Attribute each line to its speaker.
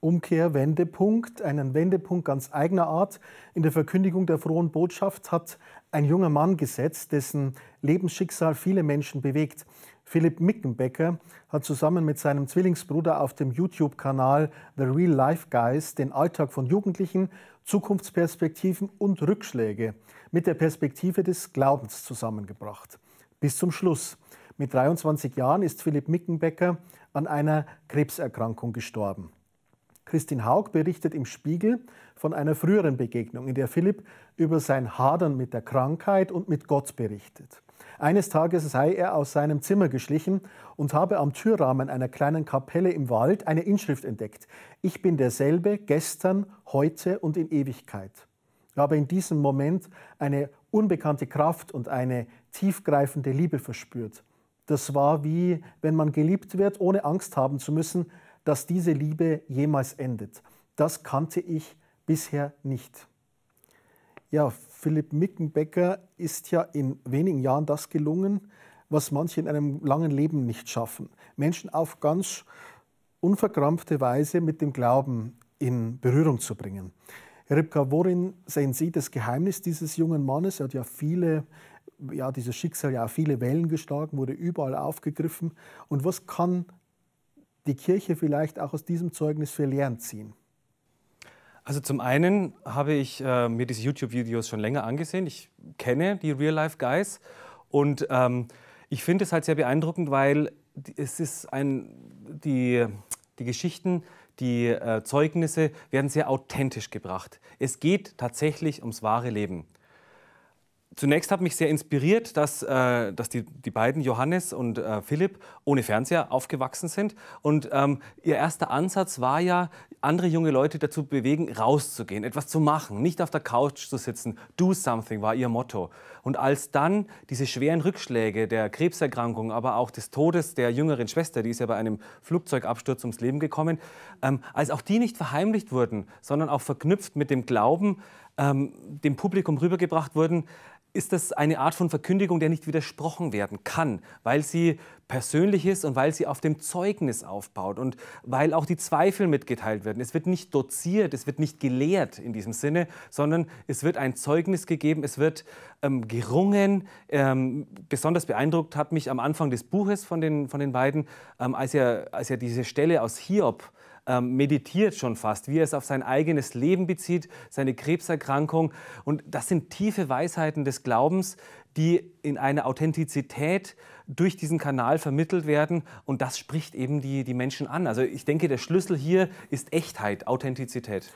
Speaker 1: Umkehrwendepunkt, einen Wendepunkt ganz eigener Art. In der Verkündigung der frohen Botschaft hat ein junger Mann gesetzt, dessen Lebensschicksal viele Menschen bewegt. Philipp Mickenbecker hat zusammen mit seinem Zwillingsbruder auf dem YouTube-Kanal The Real Life Guys den Alltag von Jugendlichen, Zukunftsperspektiven und Rückschläge mit der Perspektive des Glaubens zusammengebracht. Bis zum Schluss. Mit 23 Jahren ist Philipp Mickenbecker an einer Krebserkrankung gestorben. Christine Haug berichtet im Spiegel von einer früheren Begegnung, in der Philipp über sein Hadern mit der Krankheit und mit Gott berichtet. Eines Tages sei er aus seinem Zimmer geschlichen und habe am Türrahmen einer kleinen Kapelle im Wald eine Inschrift entdeckt. Ich bin derselbe gestern, heute und in Ewigkeit. Er habe in diesem Moment eine unbekannte Kraft und eine tiefgreifende Liebe verspürt. Das war wie, wenn man geliebt wird, ohne Angst haben zu müssen, dass diese Liebe jemals endet. Das kannte ich bisher nicht. Ja, Philipp Mickenbecker ist ja in wenigen Jahren das gelungen, was manche in einem langen Leben nicht schaffen. Menschen auf ganz unverkrampfte Weise mit dem Glauben in Berührung zu bringen. Herr Ripka, worin sehen Sie das Geheimnis dieses jungen Mannes? Er hat ja viele, ja, dieses Schicksal ja viele Wellen geschlagen, wurde überall aufgegriffen. Und was kann die Kirche vielleicht auch aus diesem Zeugnis für Lehren ziehen?
Speaker 2: Also zum einen habe ich äh, mir diese YouTube-Videos schon länger angesehen. Ich kenne die Real-Life-Guys und ähm, ich finde es halt sehr beeindruckend, weil es ist ein, die, die Geschichten, die äh, Zeugnisse werden sehr authentisch gebracht. Es geht tatsächlich ums wahre Leben. Zunächst hat mich sehr inspiriert, dass, äh, dass die, die beiden, Johannes und äh, Philipp, ohne Fernseher aufgewachsen sind. Und ähm, ihr erster Ansatz war ja, andere junge Leute dazu bewegen, rauszugehen, etwas zu machen, nicht auf der Couch zu sitzen. Do something war ihr Motto. Und als dann diese schweren Rückschläge der Krebserkrankung, aber auch des Todes der jüngeren Schwester, die ist ja bei einem Flugzeugabsturz ums Leben gekommen, ähm, als auch die nicht verheimlicht wurden, sondern auch verknüpft mit dem Glauben, ähm, dem Publikum rübergebracht wurden, ist das eine Art von Verkündigung, der nicht widersprochen werden kann, weil sie persönlich ist und weil sie auf dem Zeugnis aufbaut und weil auch die Zweifel mitgeteilt werden. Es wird nicht doziert, es wird nicht gelehrt in diesem Sinne, sondern es wird ein Zeugnis gegeben, es wird ähm, gerungen. Ähm, besonders beeindruckt hat mich am Anfang des Buches von den, von den beiden, ähm, als, er, als er diese Stelle aus Hiob ähm, meditiert schon fast, wie er es auf sein eigenes Leben bezieht, seine Krebserkrankung. Und das sind tiefe Weisheiten des Glaubens, die in einer Authentizität durch diesen Kanal vermittelt werden. Und das spricht eben die, die Menschen an. Also ich denke, der Schlüssel hier ist Echtheit, Authentizität.